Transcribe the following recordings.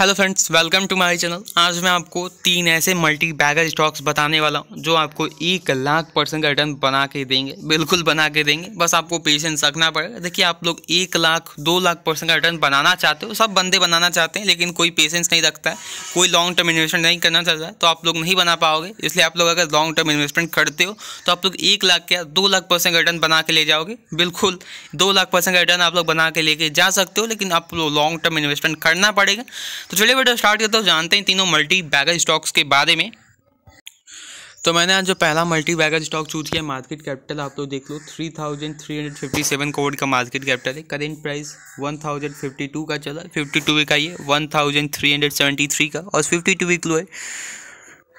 hello friends welcome to my channel आज मैं आपको तीन ऐसे मल्टी बैगर स्टॉक्स बताने वाला हूँ जो आपको एक लाख परसेंट का रिटर्न बना के देंगे बिल्कुल बना के देंगे बस आपको पेशेंस रखना पड़ेगा देखिए आप लोग एक लाख दो लाख परसेंट का रिटर्न बनाना चाहते हो सब बंदे बनाना चाहते हैं लेकिन कोई पेशेंस नहीं रखता है कोई लॉन्ग टर्म इन्वेस्टमेंट नहीं करना चाहता तो आप लोग नहीं बना पाओगे इसलिए आप लोग अगर लॉन्ग टर्म इन्वेस्टमेंट करते हो तो आप लोग एक लाख या दो लाख परसेंट का रिटर्न बना के ले जाओगे बिल्कुल दो लाख परसेंट का रिटर्न आप लोग बना के लेके जा सकते हो लेकिन आप लोग लॉन्ग टर्म इन्वेस्टमेंट करना पड़ेगा तो चलिए वीडियो स्टार्ट करता हूँ जानते हैं तीनों मल्टी बैगर स्टॉक्स के बारे में तो मैंने आज जो पहला मल्टी बैगर स्टॉक चूज किया मार्केट कैपिटल आप लोग तो देख लो three thousand three hundred fifty seven crore का मार्केट कैपिटल है current price one thousand fifty two का चला फिफ्टी टू वीक आइए है one thousand three hundred seventy three का और फिफ्टी टू वीक लो है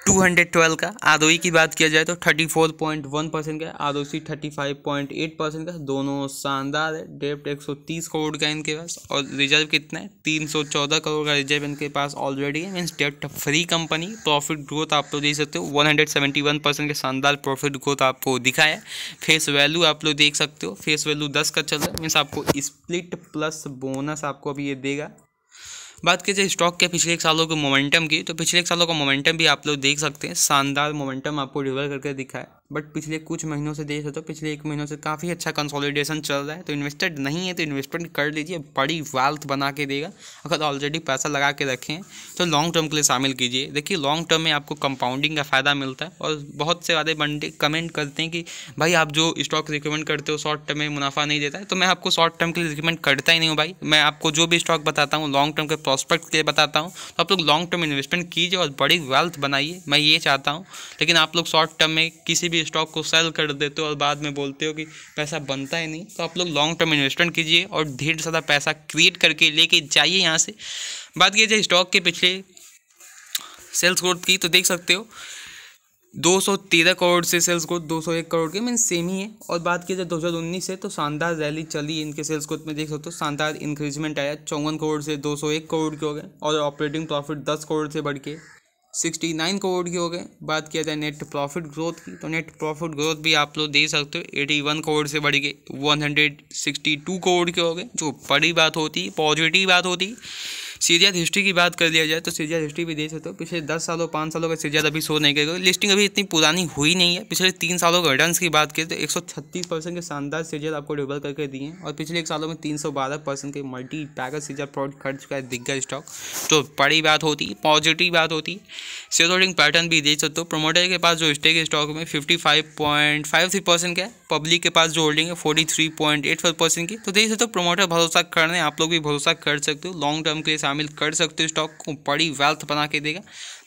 टू हंड्रेड ट्वेल्व का आदोई की बात किया जाए तो thirty four point one percent का आदोसी thirty five point eight percent का दोनों शानदार है डेप्ट एक सौ तीस करोड़ का इनके पास और रिजर्व कितना है तीन सौ चौदह करोड़ का रिजर्व इनके पास ऑलरेडी है मीन्स डेप्ट फ्री कंपनी प्रॉफिट ग्रोथ आप लोग देख सकते हो one hundred seventy one percent का शानदार प्रॉफिट ग्रोथ आपको दिखा है फेस वैल्यू आप लोग देख सकते हो फेस वैल्यू दस का चल रहा है मीन्स आपको स्प्लिट प्लस बोनस आपको अभी ये देगा बात की जाए स्टॉक के पिछले एक सालों के मोमेंटम की तो पिछले एक सालों का मोमेंटम भी आप लोग देख सकते हैं शानदार मोमेंटम आपको डिलीवर करके दिखा है बट पिछले कुछ महीनों से देख सकते हो तो पिछले एक महीनों से काफ़ी अच्छा कंसोलिडेशन चल रहा है तो इन्वेस्टेड नहीं है तो इन्वेस्टमेंट कर लीजिए बड़ी वेल्थ बना के देगा अगर ऑलरेडी पैसा लगा के रखें तो लॉन्ग टर्म के लिए शामिल कीजिए देखिए लॉन्ग टर्म में आपको कंपाउंडिंग का फ़ायदा मिलता है और बहुत से वादे बंडे कमेंट करते हैं कि भाई आप जो स्टॉक रिकमेंड करते हो शॉर्ट टर्म में मुनाफा नहीं देता है तो मैं आपको शॉर्ट टर्म के लिए रिकमेंड करता ही नहीं हूँ भाई मैं आपको जो भी स्टॉक बताता हूँ लॉन्ग टर्म के प्रॉस्पेक्ट के लिए बताता हूँ तो आप लोग लॉन्ग टर्म इन्वेस्टमेंट कीजिए और बड़ी वेल्थ बनाइए मैं ये चाहता हूँ लेकिन आप लोग शॉर्ट टर्म में किसी भी भी स्टॉक को सेल कर देते हो और बाद में बोलते हो कि पैसा बनता ही नहीं तो आप लोग लॉन्ग टर्म इन्वेस्टमेंट कीजिए और ढेर सारा पैसा क्रिएट करके लेके जाइए यहाँ से बात की जाए स्टॉक के पिछले सेल्स ग्रोथ की तो देख सकते हो 213 करोड़ से सेल्स ग्रोथ 201 करोड़ के मीन सेम ही है और बात की जाए 2019 से तो शानदार रैली चली इनके सेल्स ग्रोथ में देख सकते हो शानदार इंक्रीजमेंट आया चौवन करोड़ से 201 करोड़ के हो गए और ऑपरेटिंग प्रॉफिट 10 करोड़ से बढ़ के सिक्सटी नाइन करोड़ की हो गए बात किया जाए नेट प्रॉफिट ग्रोथ की तो नेट प्रॉफिट ग्रोथ भी आप लोग दे सकते हो एटी वन करोड़ से बढ़ गए one hundred sixty two crore के हो गए जो बड़ी बात होती पॉजिटिव बात होती सीरियल हिस्ट्री की बात कर लिया जाए तो सीरियल हिस्ट्री भी देख सकते हो पिछले दस सालों पाँच सालों का सीरिया तो अभी शो नहीं करेगा लिस्टिंग अभी इतनी पुरानी हुई नहीं है पिछले तीन सालों के रिटर्न की बात करें तो एक के शानदार सीरियल आपको डिबल करके दिए हैं और पिछले एक सालों में तीन सौ के मल्टी पैकेज सीरियल प्रोडक्ट खर्च का है दिग्गज स्टॉक तो बड़ी बात होती है पॉजिटिव बात होती है शेयर होल्डिंग पैटर्न भी देख सकते हो प्रोमोटर के पास जो स्टेक स्टॉक में fifty five point five three percent का है पब्लिक के पास जो होल्डिंग है forty three point eight five percent की तो देख सकते हो प्रोमोटर भरोसा करने आप लोग भी भरोसा कर सकते हो लॉन्ग टर्म के लिए शामिल कर सकते हो स्टॉक को बड़ी वेल्थ बना के देगा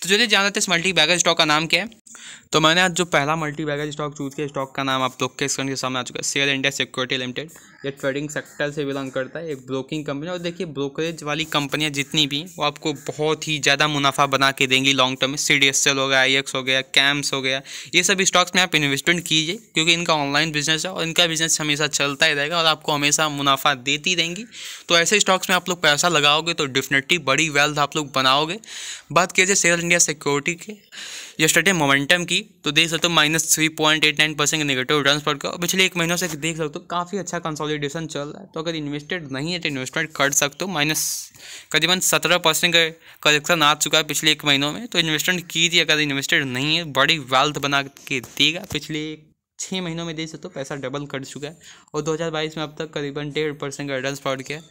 तो चलिए जान लेते हैं इस मल्टी बैगर स्टॉक का नाम क्या है तो मैंने आज जो पहला मल्टी बैगर स्टॉक चूज किया स्टॉक का नाम आप लोग के स्क्रीन के सामने आ चुका है सेल इंडिया सिक्योरिटी लिमिटेड ये ट्रेडिंग सेक्टर से बिलोंग करता है एक ब्रोकिंग कंपनी और देखिए ब्रोकरेज वाली कंपनियाँ जितनी भी वो आपको बहुत ही ज़्यादा मुनाफा बना के देंगी लॉन्ग टर्म में सी डी एस एल हो गया आई एक्स हो गया कैम्स हो गया ये सब स्टॉक्स में आप इन्वेस्टमेंट कीजिए क्योंकि इनका ऑनलाइन बिजनेस है और इनका बिजनेस हमेशा चलता ही रहेगा और आपको हमेशा मुनाफा देती रहेंगी तो ऐसे स्टॉक्स में आप लोग पैसा लगाओगे तो डेफिनेटली बड़ी वेल्थ आप लोग बनाओगे बात कीजिए सेल इंडिया सिक्योरिटी के यस्टरडे मोमेंटम की तो देख सकते हो minus three point eight nine percent negative return पड़ गया पिछले एक महीनों से देख सकते हो काफ़ी अच्छा कंसोलिडेशन चल रहा है तो अगर इन्वेस्टेड नहीं है तो इन्वेस्टमेंट कर सकते हो माइनस करीबन सत्रह परसेंट का कलेक्शन आ चुका है पिछले एक महीनों में तो इन्वेस्टमेंट कीजिए अगर इन्वेस्टेड नहीं है बड़ी वेल्थ बना के देगा पिछले छः महीनों में देख सकते हो पैसा डबल कर चुका है और बाईस में अब तक करीबन डेढ़ परसेंट का रिटर्न पड़ गया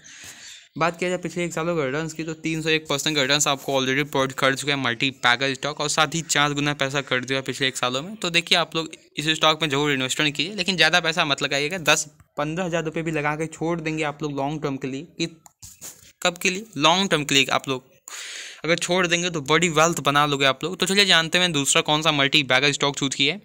बात किया जाए पिछले एक सालों के रिटर्न की तो तीन सौ एक परसेंट का रिटर्न आपको ऑलरेडी प्रोड कर चुके हैं मल्टी पैकेज स्टॉक और साथ ही चार गुना पैसा कर दिया पिछले एक सालों में तो देखिए आप लोग इस स्टॉक में जरूर इन्वेस्टमेंट कीजिए लेकिन ज़्यादा पैसा मत लगाइएगा दस पंद्रह हज़ार रुपये भी लगा के छोड़ देंगे आप लोग लॉन्ग टर्म के लिए कि कब के लिए लॉन्ग टर्म के लिए आप लोग अगर छोड़ देंगे तो बड़ी वेल्थ बना लोगे आप लोग तो चलिए जानते हैं दूसरा कौन सा मल्टी बैगर स्टॉक चूज किया है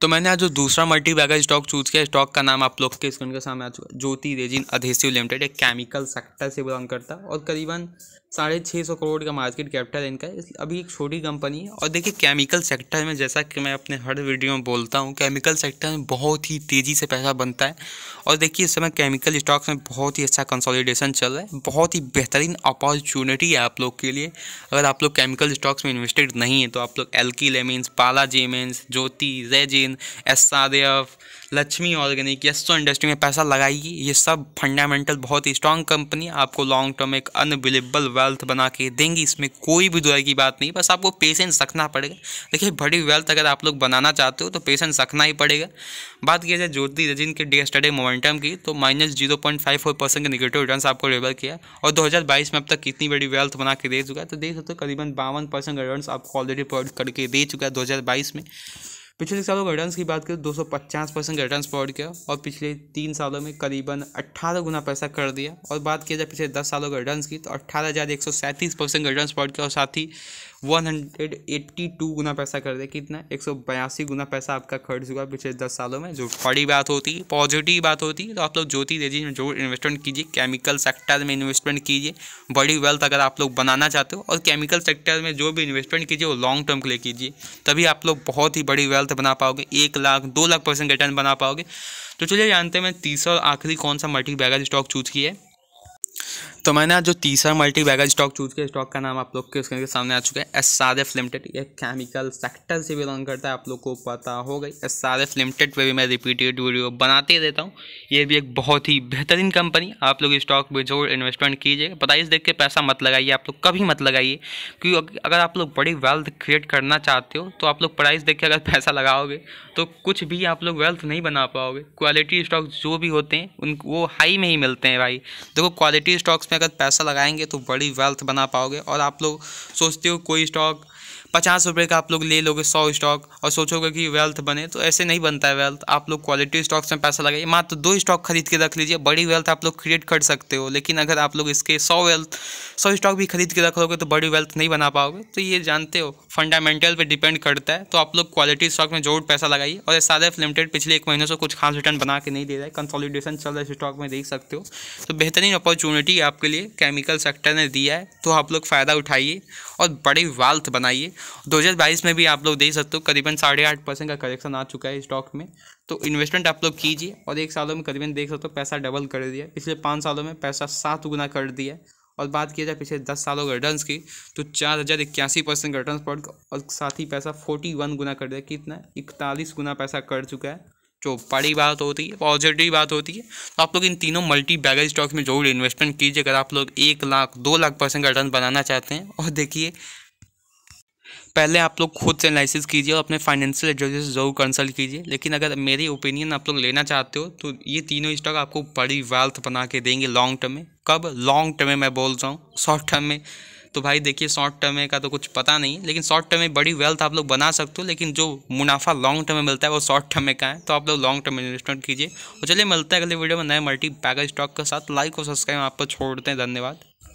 तो मैंने आज जो दूसरा मल्टी बैगर स्टॉक चूज़ किया स्टॉक का नाम आप लोग के स्क्रीन के सामने आ चुका ज्योति रेजिन अधेसिव लिमिटेड एक केमिकल सेक्टर से बिलोंग करता है और करीबन साढ़े छः सौ करोड़ का मार्केट कैपिटल इनका है अभी एक छोटी कंपनी है और देखिए केमिकल सेक्टर में जैसा कि मैं अपने हर वीडियो में बोलता हूँ केमिकल सेक्टर में बहुत ही तेज़ी से पैसा बनता है और देखिए इस समय केमिकल स्टॉक्स में बहुत ही अच्छा कंसोलिडेशन चल रहा है बहुत ही बेहतरीन अपॉर्चुनिटी है आप लोग के लिए अगर आप लोग केमिकल स्टॉक्स में इन्वेस्टेड नहीं है तो आप लोग एल्की लेमेंस पाला जेमेंस ज्योति रे लेन एस सादेव लक्ष्मी ऑर्गेनिक यस्सो इंडस्ट्री में पैसा लगाइए ये सब फंडामेंटल बहुत ही स्ट्रांग कंपनी आपको लॉन्ग टर्म एक अनबिलेबल वेल्थ बना के देंगी इसमें कोई भी दुआई की बात नहीं बस आपको पेशेंस रखना पड़ेगा देखिए बड़ी वेल्थ अगर आप लोग बनाना चाहते हो तो पेशेंस रखना ही पड़ेगा बात की जाए ज्योति रजिन के डे स्टडी मोमेंटम की तो minus zero point five four percent के निगेटिव रिटर्न आपको डिलीवर किया और दो हज़ार बाईस में अब तक कितनी बड़ी वेल्थ बना के दे चुका है तो देख सकते हो करीबन बावन परसेंट रिटर्न आपको ऑलरेडी प्रोवाइड करके दे चुका है दो हज़ार बाईस में पिछले सालों के रिटर्न की बात करें दो सौ पचास परसेंट रिटर्न प्रोवाइड किया और पिछले तीन सालों में करीबन अट्ठारह गुना पैसा कर दिया और बात किया जाए पिछले दस सालों के रिटर्न की तो अट्ठारह हज़ार एक सौ सैंतीस परसेंट रिटर्न प्रोवाइड किया और साथ ही वन हंड्रेड एट्टी टू गुना पैसा कर दे कितना एक सौ बयासी गुना पैसा आपका खर्च हुआ पिछले दस सालों में जो बड़ी बात होती है पॉजिटिव बात होती है तो आप लोग ज्योति रेजी में जरूर इन्वेस्टमेंट कीजिए केमिकल सेक्टर में इन्वेस्टमेंट कीजिए बड़ी वेल्थ अगर आप लोग बनाना चाहते हो और केमिकल सेक्टर में जो भी इन्वेस्टमेंट कीजिए वो लॉन्ग टर्म के लिए कीजिए तभी आप लोग बहुत ही बड़ी वेल्थ बना पाओगे एक लाख दो लाख परसेंट रिटर्न बना पाओगे तो चलिए जानते हैं मैं तीसरा और आखिरी कौन सा मल्टी बैगर स्टॉक चूज किया है तो मैंने आज जो तीसरा मल्टी बैगर स्टॉक चूज किया स्टॉक का नाम आप लोग के उसके सामने आ चुका है एस आर एफ लिमिटेड ये केमिकल सेक्टर से बिलोंग करता है आप लोग को पता हो गई एस आर एफ लिमिटेड पर भी मैं रिपीटेड वीडियो बनाते रहता हूँ ये भी एक बहुत ही बेहतरीन कंपनी आप लोग स्टॉक में जरूर इन्वेस्टमेंट कीजिएगा प्राइस देख के पैसा मत लगाइए आप लोग कभी मत लगाइए क्योंकि अगर आप लोग बड़ी वेल्थ क्रिएट करना चाहते हो तो आप लोग प्राइस देख के अगर पैसा लगाओगे तो कुछ भी आप लोग वेल्थ नहीं बना पाओगे क्वालिटी स्टॉक जो भी होते हैं उन वो हाई में ही मिलते हैं भाई देखो क्वालिटी स्टॉक्स अगर पैसा लगाएंगे तो बड़ी वेल्थ बना पाओगे और आप लोग सोचते हो कोई स्टॉक पचास रुपये का आप लोग ले लोगे सौ स्टॉक और सोचोगे कि वेल्थ बने तो ऐसे नहीं बनता है वेल्थ आप लोग क्वालिटी स्टॉक्स में पैसा लगाइए मात्र तो दो स्टॉक खरीद के रख लीजिए बड़ी वेल्थ आप लोग क्रिएट कर सकते हो लेकिन अगर आप लोग इसके सौ वेल्थ सौ स्टॉक भी खरीद के रख लोगे तो बड़ी वेल्थ नहीं बना पाओगे तो ये जानते हो फंडामेंटल पर डिपेंड करता है तो आप लोग क्वालिटी स्टॉक में जरूर पैसा लगाइए और एस लिमिटेड पिछले एक महीने से कुछ खास रिटर्न बना के नहीं दे रहा है कंसोलिडेशन चल रहा है स्टॉक में देख सकते हो तो बेहतरीन अपॉर्चुनिटी आपके लिए केमिकल सेक्टर ने दिया है तो आप लोग फ़ायदा उठाइए और बड़ी वेल्थ बनाइए दो में भी आप लोग देख सकते हो करीबन साढ़े आठ परसेंट का करेक्शन आ चुका है स्टॉक में तो इन्वेस्टमेंट आप लोग कीजिए और एक सालों में करीबन देख सकते हो पैसा डबल कर दिया पिछले पाँच सालों में पैसा सात गुना कर दिया और बात किया जाए पिछले दस सालों के रिटर्न की तो चार हज़ार इक्यासी परसेंट का रिटर्न पड़ और साथ ही पैसा फोर्टी वन गुना कर दिया कितना इकतालीस गुना पैसा कर चुका है जो बड़ी बात होती है पॉजिटिव बात होती है तो आप लोग इन तीनों मल्टी बैगेज स्टॉक्स में जरूर इन्वेस्टमेंट कीजिए अगर आप लोग एक लाख दो लाख परसेंट का रिटर्न बनाना चाहते हैं और देखिए पहले आप लोग खुद से एनालिसिस कीजिए और अपने फाइनेंशियल एडवाइजर से ज़रूर कंसल्ट कीजिए लेकिन अगर मेरी ओपिनियन आप लोग लेना चाहते हो तो ये तीनों स्टॉक आपको बड़ी वेल्थ बना के देंगे लॉन्ग टर्म में कब लॉन्ग टर्म में मैं बोल रहा हूँ शॉर्ट टर्म में तो भाई देखिए शॉर्ट टर्म में का तो कुछ पता नहीं लेकिन शॉर्ट टर्म में बड़ी वेल्थ आप लोग बना सकते हो लेकिन जो मुनाफा लॉन्ग टर्म में मिलता है वो शॉर्ट टर्म में का है तो आप लोग लॉन्ग टर्म इन्वेस्टमेंट कीजिए और चलिए मिलता है अगले वीडियो में नए मल्टी पैकेज स्टॉक के साथ लाइक और सब्सक्राइब आप पर छोड़ते हैं धन्यवाद